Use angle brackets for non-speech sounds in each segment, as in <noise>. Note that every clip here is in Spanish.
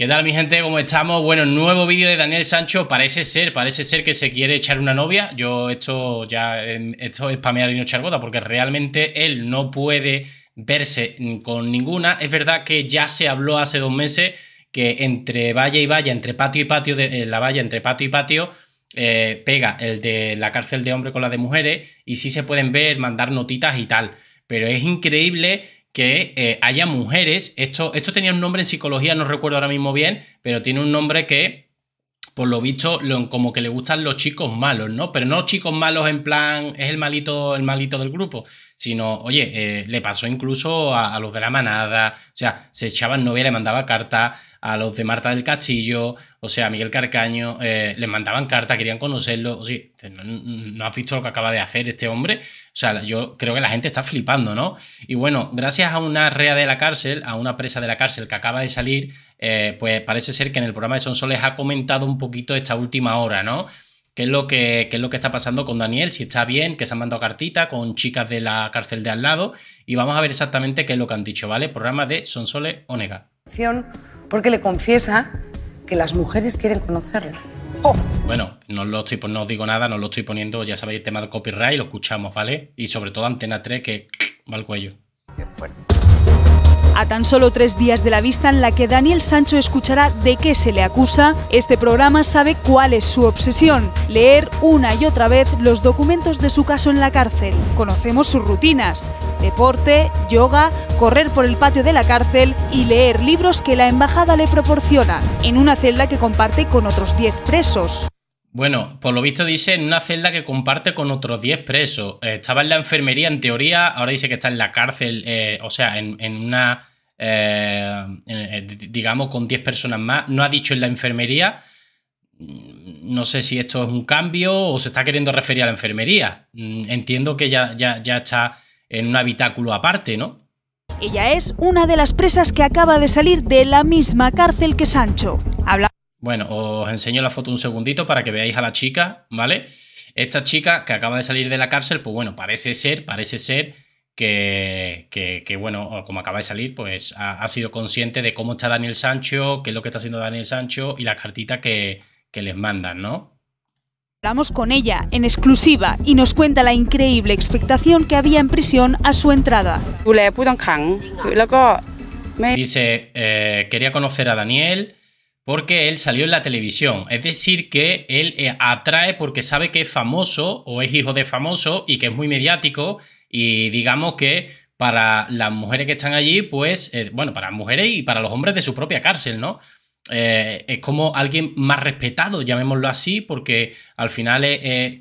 ¿Qué tal mi gente? ¿Cómo estamos? Bueno, nuevo vídeo de Daniel Sancho. Parece ser, parece ser que se quiere echar una novia. Yo esto ya, em, esto es pamear y no echar porque realmente él no puede verse con ninguna. Es verdad que ya se habló hace dos meses que entre valla y valla, entre patio y patio, de, eh, la valla entre patio y patio, eh, pega el de la cárcel de hombre con la de mujeres y sí se pueden ver, mandar notitas y tal. Pero es increíble que eh, haya mujeres. Esto, esto tenía un nombre en psicología, no recuerdo ahora mismo bien, pero tiene un nombre que por lo visto, como que le gustan los chicos malos, ¿no? Pero no chicos malos en plan, es el malito, el malito del grupo, sino, oye, eh, le pasó incluso a, los de la manada, o sea, se echaban novia, le mandaba carta a los de Marta del Castillo, o sea, a Miguel Carcaño, eh, les mandaban carta, querían conocerlo, o sea, no, has visto lo que acaba de hacer este hombre, o sea, yo creo que la gente está flipando, ¿no? Y bueno, gracias a una rea de la cárcel, a una presa de la cárcel que acaba de salir, eh, pues parece ser que en el programa de Sonsoles ha comentado un poquito esta última hora, ¿no? qué es lo que, es lo que está pasando con Daniel, si está bien, que se han mandado cartita con chicas de la cárcel de al lado y vamos a ver exactamente qué es lo que han dicho, ¿vale? Programa de Sonsole Onega. Porque le confiesa que las mujeres quieren conocerlo oh. Bueno, no, lo estoy, no os digo nada, no lo estoy poniendo, ya sabéis, el tema de copyright, lo escuchamos, ¿vale? Y sobre todo Antena 3, que <clears throat> va al cuello. A tan solo tres días de la vista en la que Daniel Sancho escuchará de qué se le acusa, este programa sabe cuál es su obsesión, leer una y otra vez los documentos de su caso en la cárcel. Conocemos sus rutinas, deporte, yoga, correr por el patio de la cárcel y leer libros que la embajada le proporciona, en una celda que comparte con otros 10 presos. Bueno, por lo visto dice en una celda que comparte con otros 10 presos. Eh, estaba en la enfermería en teoría, ahora dice que está en la cárcel, eh, o sea, en, una, eh, digamos, con 10 personas más. No ha dicho en la enfermería. Mm, no sé si esto es un cambio o se está queriendo referir a la enfermería. Mm, entiendo que ya, ya está en un habitáculo aparte, ¿no? Ella es una de las presas que acaba de salir de la misma cárcel que Sancho. Habla bueno, os enseño la foto un segundito para que veáis a la chica, ¿vale? Esta chica que acaba de salir de la cárcel, pues bueno, parece ser, parece ser que, bueno, como acaba de salir, pues ha, sido consciente de cómo está Daniel Sancho, qué es lo que está haciendo Daniel Sancho y las cartitas que, les mandan, ¿no? Hablamos con ella en exclusiva y nos cuenta la increíble expectación que había en prisión a su entrada. Dice, eh, quería conocer a Daniel, porque él salió en la televisión. Es decir, que él eh, atrae porque sabe que es famoso o es hijo de famoso y que es muy mediático y digamos que para las mujeres que están allí, pues, eh, bueno, para mujeres y para los hombres de su propia cárcel, ¿no? Eh, es como alguien más respetado, llamémoslo así, porque al final es,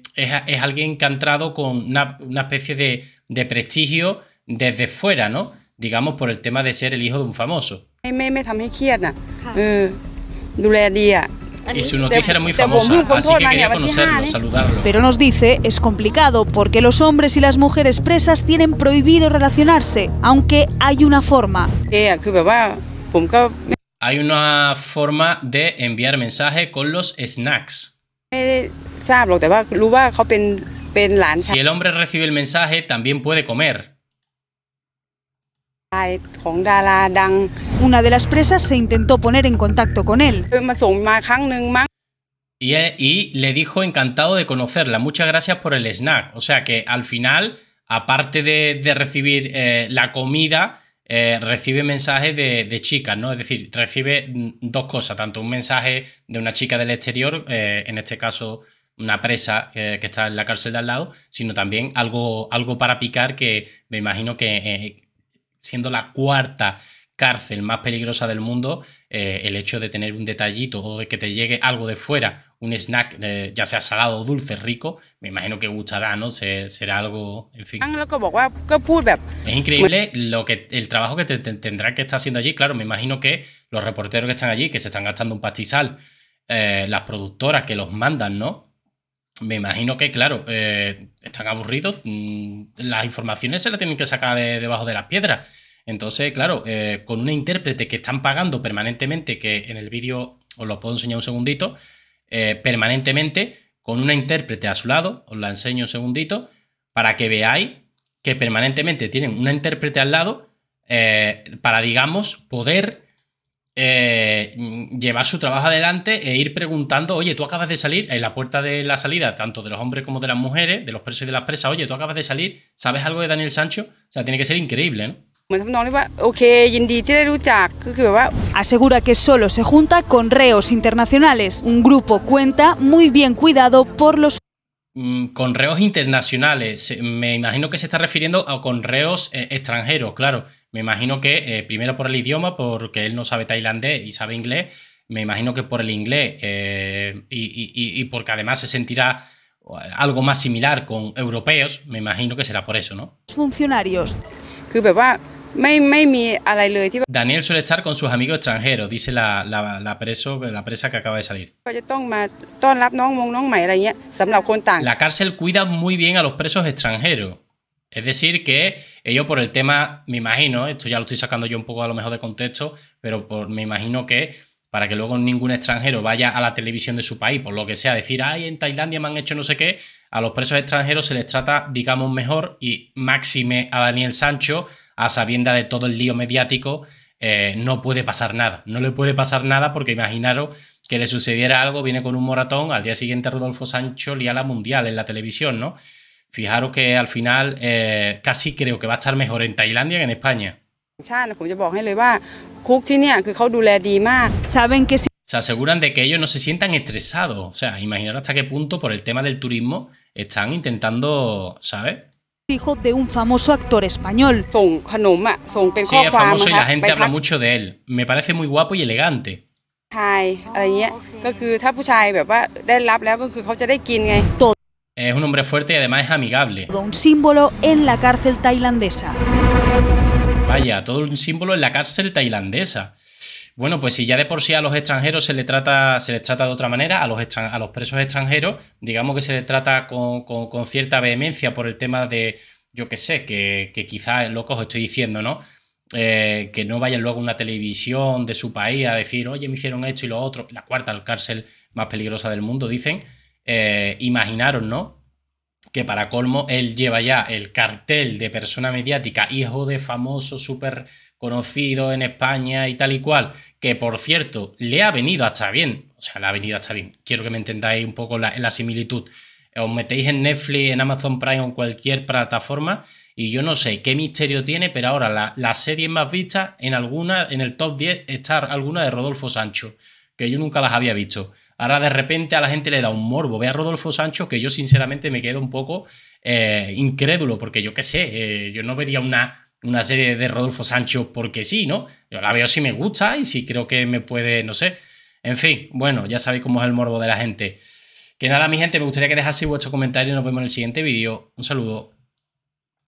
alguien que ha entrado con una, especie de, de, prestigio desde fuera, ¿no? Digamos por el tema de ser el hijo de un famoso. Y su noticia era muy famosa, así que quería conocerlo, ¿eh? saludarlo. Pero nos dice, es complicado porque los hombres y las mujeres presas tienen prohibido relacionarse, aunque hay una forma. Eh, hay una forma de enviar mensaje con los snacks. Si el hombre recibe el mensaje, también puede comer. Una de las presas se intentó poner en contacto con él. Eh, y, le dijo encantado de conocerla, muchas gracias por el snack. O sea que al final, aparte de, recibir eh, la comida, eh, recibe mensajes de, chicas, ¿no? Es decir, recibe mm, dos cosas, tanto un mensaje de una chica del exterior, en este caso una presa que está en la cárcel de al lado, sino también algo, algo para picar que me imagino que siendo la cuarta cárcel más peligrosa del mundo, eh, el hecho de tener un detallito o de que te llegue algo de fuera, un snack, eh, ya sea salado dulce, rico, me imagino que gustará, ¿no? será algo, en fin. Es increíble lo que, el trabajo que te, que estar haciendo allí. Claro, me imagino que los reporteros que están allí, que se están gastando un pastizal, eh, las productoras que los mandan, ¿no? Me imagino que, claro, están aburridos, mm, las informaciones se las tienen que sacar de, debajo de las piedras entonces, claro, eh, con una intérprete que están pagando permanentemente, que en el vídeo os lo puedo enseñar un segundito, eh, permanentemente, con una intérprete a su lado, os la enseño un segundito, para que veáis que permanentemente tienen una intérprete al lado eh, para, digamos, poder llevar su trabajo adelante e ir preguntando, oye, tú acabas de salir en la puerta de la salida, tanto de los hombres como de las mujeres, de los presos y de las presas, oye, tú acabas de salir, ¿sabes algo de Daniel Sancho? O sea, tiene que ser increíble, ¿no? Asegura que solo se junta con reos internacionales. Un grupo cuenta muy bien cuidado por los mm, con reos internacionales. Me imagino que se está refiriendo a con reos eh, extranjeros, claro. Me imagino que eh, primero por el idioma, porque él no sabe tailandés y sabe inglés. Me imagino que por el inglés eh, y, porque además se sentirá algo más similar con europeos. Me imagino que será por eso, ¿no? Funcionarios. Que pues, pues, pues, Daniel suele estar con sus amigos extranjeros dice la preso la presa que acaba de salir La cárcel cuida muy bien a los presos extranjeros es decir, que ellos por el tema, me imagino, esto ya lo estoy sacando yo un poco a lo mejor de contexto, pero me imagino que para que luego ningún extranjero vaya a la televisión de su país, por lo que sea, decir, ay, en Tailandia me han hecho no sé qué, a los presos extranjeros se les trata, digamos, mejor y máxime a Daniel Sancho, a sabienda de todo el lío mediático, eh, no puede pasar nada. No le puede pasar nada porque imaginaros que le sucediera algo, viene con un moratón, al día siguiente Rodolfo Sancho lía la mundial en la televisión, ¿no? Fijaros que al final eh, casi creo que va a estar mejor en Tailandia que en España. se aseguran de que ellos no se sientan estresados. O sea, imaginar hasta qué punto por el tema del turismo están intentando, ¿sabes? hijo de un famoso actor español. Sí, es famoso y la gente habla mucho de él. Me parece muy guapo y elegante. Es un hombre fuerte y además es amigable. un símbolo en la cárcel tailandesa. Vaya, todo un símbolo en la cárcel tailandesa. Bueno, pues si ya de por sí a los extranjeros se les trata, se les trata de otra manera, a los, a los presos extranjeros, digamos que se les trata con, cierta vehemencia por el tema de, yo qué sé, que, que quizás, locos estoy diciendo, ¿no? Eh, que no vayan luego a una televisión de su país a decir, oye, me hicieron esto y lo otro, la cuarta cárcel más peligrosa del mundo, dicen. Eh, imaginaron ¿no? Que para colmo él lleva ya el cartel de persona mediática, hijo de famoso, súper conocido en España y tal y cual, que por cierto le ha venido hasta bien, o sea, le ha venido hasta bien, quiero que me entendáis un poco la, similitud, os metéis en Netflix, en Amazon Prime o en cualquier plataforma y yo no sé qué misterio tiene, pero ahora la, series serie más vista en alguna, en el top 10 está alguna de Rodolfo Sancho, que yo nunca las había visto. Ahora de repente a la gente le da un morbo. Ve a Rodolfo Sancho, que yo sinceramente me quedo un poco eh, incrédulo, porque yo qué sé, eh, yo no vería una, una serie de Rodolfo Sancho porque sí, ¿no? Yo la veo si me gusta y si creo que me puede, no sé. En fin, bueno, ya sabéis cómo es el morbo de la gente. Que nada, mi gente, me gustaría que dejaseis vuestro comentario y nos vemos en el siguiente vídeo. Un saludo.